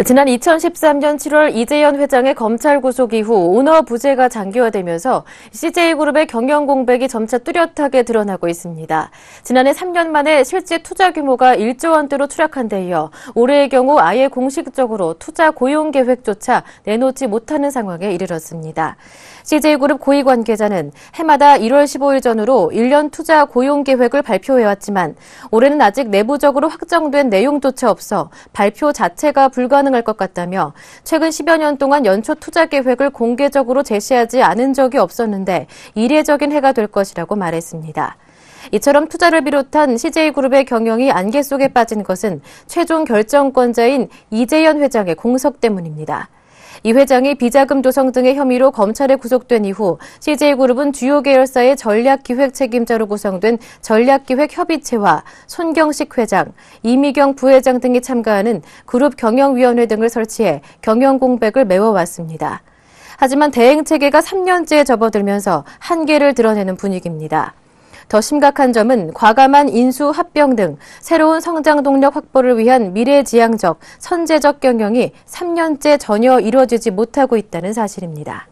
네, 지난 2013년 7월 이재현 회장의 검찰 구속 이후 오너 부재가 장기화되면서 CJ그룹의 경영 공백이 점차 뚜렷하게 드러나고 있습니다. 지난해 3년 만에 실제 투자 규모가 1조 원대로 추락한 데 이어 올해의 경우 아예 공식적으로 투자 고용 계획조차 내놓지 못하는 상황에 이르렀습니다. CJ그룹 고위 관계자는 해마다 1월 15일 전으로 1년 투자 고용 계획을 발표해왔지만 올해는 아직 내부적으로 확정된 내용조차 없어 발표 자체가 불가능 가능할것 같다며 최근 10여 년 동안 연초 투자 계획을 공개적으로 제시하지 않은 적이 없었는데 이례적인 해가 될 것이라고 말했습니다. 이처럼 투자를 비롯한 CJ그룹의 경영이 안개 속에 빠진 것은 최종 결정권자인 이재현 회장의 공석 때문입니다. 이 회장이 비자금 조성 등의 혐의로 검찰에 구속된 이후 CJ그룹은 주요 계열사의 전략기획 책임자로 구성된 전략기획협의체와 손경식 회장, 이미경 부회장 등이 참가하는 그룹 경영위원회 등을 설치해 경영 공백을 메워왔습니다. 하지만 대행 체계가 3년째 접어들면서 한계를 드러내는 분위기입니다. 더 심각한 점은 과감한 인수 합병 등 새로운 성장 동력 확보를 위한 미래지향적, 선제적 경영이 3년째 전혀 이루어지지 못하고 있다는 사실입니다.